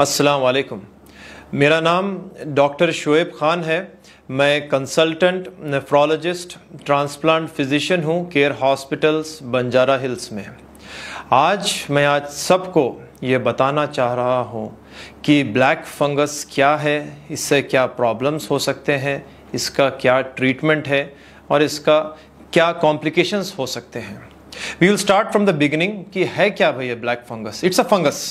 अस्सलाम वालेकुम मेरा नाम डॉक्टर शुएब ख़ान है मैं कंसल्टेंट नेफ्रोलॉजिस्ट ट्रांसप्लांट फिजिशियन हूँ केयर हॉस्पिटल्स बंजारा हिल्स में आज मैं आज सबको ये बताना चाह रहा हूँ कि ब्लैक फंगस क्या है इससे क्या प्रॉब्लम्स हो सकते हैं इसका क्या ट्रीटमेंट है और इसका क्या कॉम्प्लिकेशंस हो सकते हैं we will start from the beginning कि है क्या भैया black fungus it's a fungus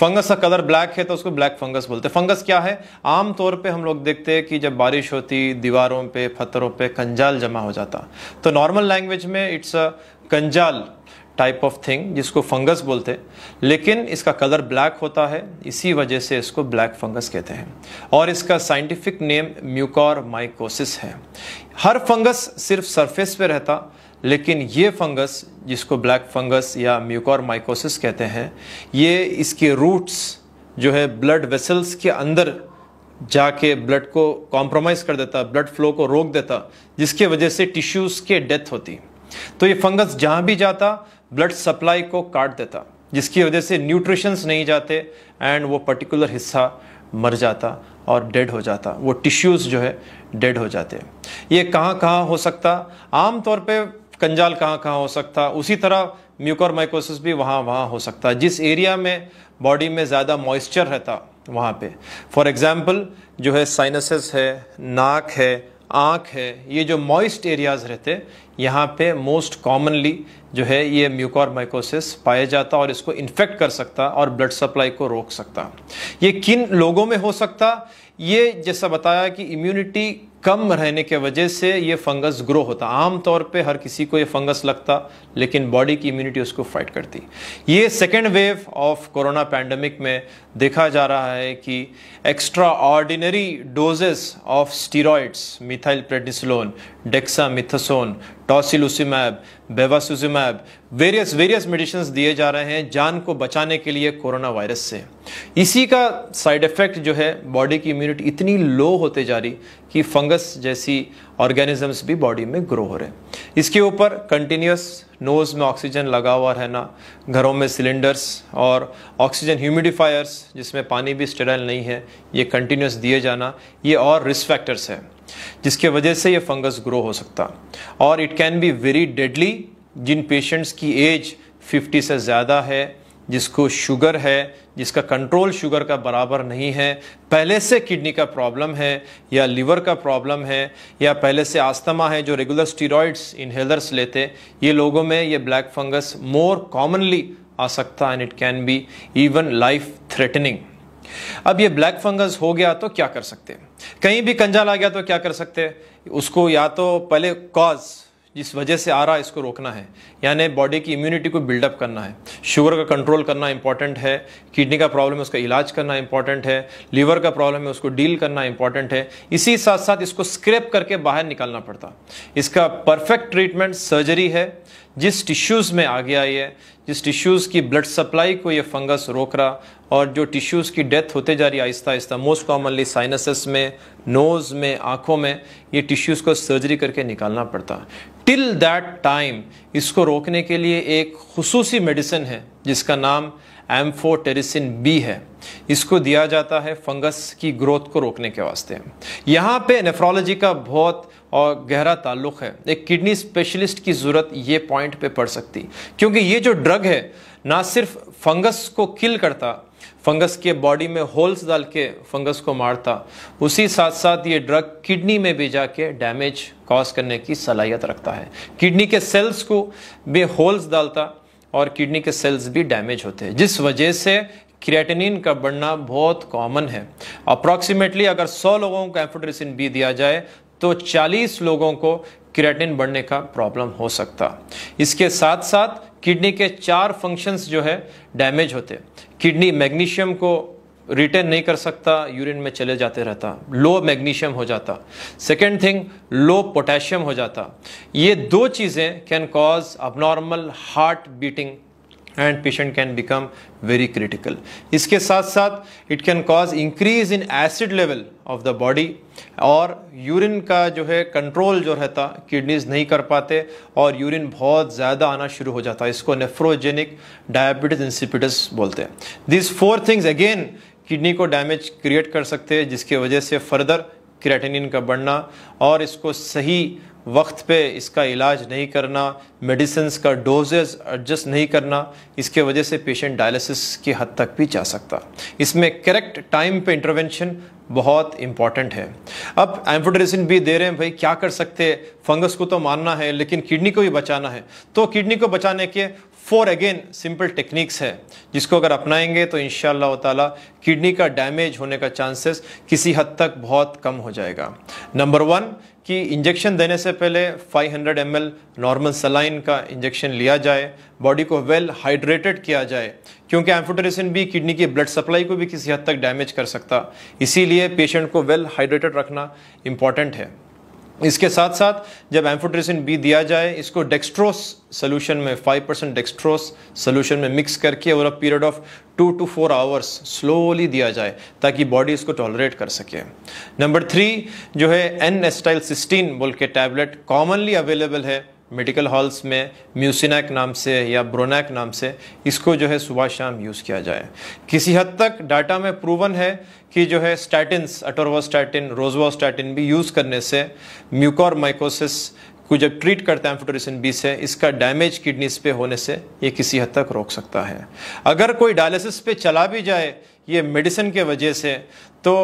fungus का कलर ब्लैक है तो उसको ब्लैक फंगस बोलते हैं फंगस क्या है आम तौर पे हम लोग देखते हैं कि जब बारिश होती दीवारों पे पत्थरों पे कंजाल जमा हो जाता तो नॉर्मल लैंग्वेज में इट्स अ कंजाल टाइप ऑफ थिंग जिसको फंगस बोलते लेकिन इसका कलर ब्लैक होता है इसी वजह से इसको ब्लैक फंगस कहते हैं और इसका साइंटिफिक नेम म्यूकॉर माइकोसिस है हर फंगस सिर्फ सरफेस पे रहता लेकिन ये फंगस जिसको ब्लैक फंगस या म्यूकोर माइकोसिस कहते हैं ये इसके रूट्स जो है ब्लड वेसल्स के अंदर जाके ब्लड को कॉम्प्रोमाइज़ कर देता ब्लड फ्लो को रोक देता जिसके वजह से टिश्यूज़ के डेथ होती तो ये फंगस जहाँ भी जाता ब्लड सप्लाई को काट देता जिसकी वजह से न्यूट्रिशंस नहीं जाते एंड वो पर्टिकुलर हिस्सा मर जाता और डेड हो जाता वो टिश्यूज़ जो है डेड हो जाते ये कहाँ कहाँ हो सकता आम तौर कंजाल कहाँ कहाँ हो सकता उसी तरह म्यूकर माइकोसिस भी वहाँ वहाँ हो सकता है जिस एरिया में बॉडी में ज़्यादा मॉइस्चर रहता वहाँ पे फॉर एग्ज़ाम्पल जो है साइनसेस है नाक है आँख है ये जो मॉइस्ट एरियाज़ रहते यहाँ पे मोस्ट कॉमनली जो है ये म्यूकॉर माइकोसिस पाया जाता और इसको इन्फेक्ट कर सकता और ब्लड सप्लाई को रोक सकता ये किन लोगों में हो सकता ये जैसा बताया कि इम्यूनिटी कम रहने के वजह से ये फंगस ग्रो होता आम तौर पे हर किसी को ये फंगस लगता लेकिन बॉडी की इम्यूनिटी उसको फाइट करती ये second wave of corona pandemic में देखा जा रहा है कि extraordinary doses of steroids methyl prednisolone dexamethasone tocilizumab bevacizumab various various medicine दिए जा रहे हैं जान को बचाने के लिए कोरोना वायरस से इसी का साइड इफेक्ट जो है बॉडी की इम्यूनिटी इतनी लो होते जा रही कि फंग फंगस जैसी ऑर्गेनिजम्स भी बॉडी में ग्रो हो रहे हैं इसके ऊपर कंटिन्यूस नोज़ में ऑक्सीजन लगा हुआ रहना घरों में सिलेंडर्स और ऑक्सीजन ह्यूमिडिफायर्स जिसमें पानी भी स्टेराइल नहीं है ये कंटिन्यूस दिए जाना ये और रिस्क फैक्टर्स है जिसके वजह से ये फंगस ग्रो हो सकता और it can be very deadly जिन पेशेंट्स की एज 50 से ज़्यादा है जिसको शुगर है जिसका कंट्रोल शुगर का बराबर नहीं है पहले से किडनी का प्रॉब्लम है या लिवर का प्रॉब्लम है या पहले से आस्थमा है जो रेगुलर स्टीरोइड्स इनहेलर्स लेते ये लोगों में ये ब्लैक फंगस मोर कॉमनली आ सकता and it can be even life threatening अब ये ब्लैक फंगस हो गया तो क्या कर सकते कहीं भी कंजाल आ गया तो क्या कर सकते उसको या तो पहले कॉज जिस वजह से आ रहा है इसको रोकना है यानी बॉडी की इम्यूनिटी को बिल्डअप करना है शुगर का कंट्रोल करना इंपॉर्टेंट है किडनी का प्रॉब्लम है उसका इलाज करना इंपॉर्टेंट है लीवर का प्रॉब्लम है उसको डील करना इंपॉर्टेंट है इसी साथ साथ इसको स्क्रैप करके बाहर निकालना पड़ता इसका परफेक्ट ट्रीटमेंट सर्जरी है जिस टिश्यूज़ में आ गया ये जिस टिश्यूज़ की ब्लड सप्लाई को ये फंगस रोक रहा और जो टिश्यूज़ की डेथ होते जा रही आहिस्ता आहिस्ता मोस्ट कॉमनली साइनसिस में नोज़ में आँखों में ये टिश्यूज़ को सर्जरी करके निकालना पड़ता टिल दैट टाइम इसको रोकने के लिए एक खसूसी मेडिसिन है जिसका नाम एम्फोटेरिसिन बी है इसको दिया जाता है फंगस की ग्रोथ को रोकने के वास्ते यहाँ पे नेफ्रोलॉजी का बहुत और गहरा ताल्लुक है एक किडनी स्पेशलिस्ट की ज़रूरत ये पॉइंट पे पड़ सकती क्योंकि ये जो ड्रग है ना सिर्फ फंगस को किल करता फंगस के बॉडी में होल्स डाल के फंगस को मारता उसी साथ साथ ये ड्रग किडनी में भी जाके डैमेज कॉज करने की सलाहियत रखता है किडनी के सेल्स को भी होल्स डालता और किडनी के सेल्स भी डैमेज होते हैं जिस वजह से क्रिएटिनिन का बढ़ना बहुत कॉमन है अप्रॉक्सीमेटली अगर 100 लोगों को एम्फोड्रेसिन बी दिया जाए तो 40 लोगों को क्रिएटिन बढ़ने का प्रॉब्लम हो सकता इसके साथ साथ किडनी के चार फंक्शंस जो है डैमेज होते किडनी मैग्नीशियम को रिटेन नहीं कर सकता यूरिन में चले जाते रहता लो मैग्नीशियम हो जाता सेकेंड थिंग लो पोटेशियम हो जाता ये दो चीज़ें can cause abnormal heart beating and patient can become very critical इसके साथ साथ it can cause increase in acid level of the body और यूरिन का जो है कंट्रोल जो रहता किडनीज नहीं कर पाते और यूरिन बहुत ज़्यादा आना शुरू हो जाता है इसको नेफ्रोजेनिक डायबिटीज इंसिपिटस बोलते हैं this four things again kidney को डैमेज क्रिएट कर सकते हैं जिसकी वजह से फर्दर क्रेटेनिन का बढ़ना और इसको सही वक्त पे इसका इलाज नहीं करना मेडिसिन का डोजेज एडजस्ट नहीं करना इसके वजह से पेशेंट डायलिसिस की हद तक भी जा सकता इसमें करेक्ट टाइम पे इंटरवेंशन बहुत इंपॉर्टेंट है अब एम्फोड्रेसिन भी दे रहे हैं भाई क्या कर सकते फंगस को तो मानना है लेकिन किडनी को भी बचाना है तो किडनी को बचाने के फोर अगेन सिंपल टेक्निक्स है जिसको अगर अपनाएंगे तो इन ताला किडनी का डैमेज होने का चांसेस किसी हद तक बहुत कम हो जाएगा नंबर वन कि इंजेक्शन देने से पहले 500 हंड्रेड एम नॉर्मल सलाइन का इंजेक्शन लिया जाए बॉडी को वेल हाइड्रेटेड किया जाए क्योंकि एम्फोटेरिसिन भी किडनी की ब्लड सप्लाई को भी किसी हद तक डैमेज कर सकता इसीलिए पेशेंट को वेल हाइड्रेटेड रखना इम्पॉर्टेंट है इसके साथ साथ जब एम्फोट्रेसिन बी दिया जाए इसको डेक्स्ट्रोस सोल्यूशन में 5% परसेंट डेक्स्ट्रोस सोल्यूशन में मिक्स करके और a period of two to four hours slowly दिया जाए ताकि बॉडी इसको टॉलरेट कर सके नंबर थ्री जो है एन एस्टाइल सिस्टीन बोल के टैबलेट कॉमनली अवेलेबल है मेडिकल हॉल्स में म्यूसिनैक नाम से या ब्रोनैक नाम से इसको जो है सुबह शाम यूज़ किया जाए किसी हद तक डाटा में प्रूवन है कि जो है स्टैटिनस अटोरवास्टैटिन रोजवास्टैटिन भी यूज़ करने से म्यूकोर माइकोसिस को जब ट्रीट करते हैं एम्फोटोरिसिन बी से इसका डैमेज किडनीज पे होने से ये किसी हद तक रोक सकता है अगर कोई डायलिसिस पे चला भी जाए ये मेडिसिन के वजह से तो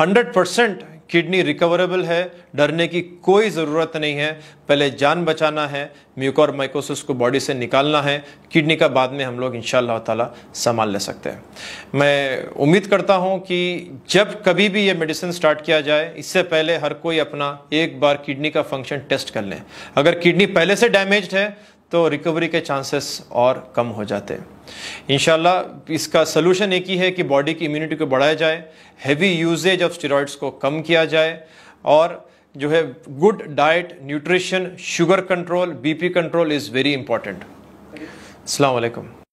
100 परसेंट किडनी रिकवरेबल है डरने की कोई ज़रूरत नहीं है पहले जान बचाना है म्यूकोर माइकोसिस को बॉडी से निकालना है किडनी का बाद में हम लोग इन ताला संभाल ले सकते हैं मैं उम्मीद करता हूँ कि जब कभी भी ये मेडिसिन स्टार्ट किया जाए इससे पहले हर कोई अपना एक बार किडनी का फंक्शन टेस्ट कर लें अगर किडनी पहले से डैमेज है तो रिकवरी के चांसेस और कम हो जाते हैं इन इसका सलूशन एक ही है कि बॉडी की इम्यूनिटी को बढ़ाया जाए हैवी यूजेज ऑफ स्टीरोड्स को कम किया जाए और जो है good diet nutrition sugar control BP control is very important अलैक्म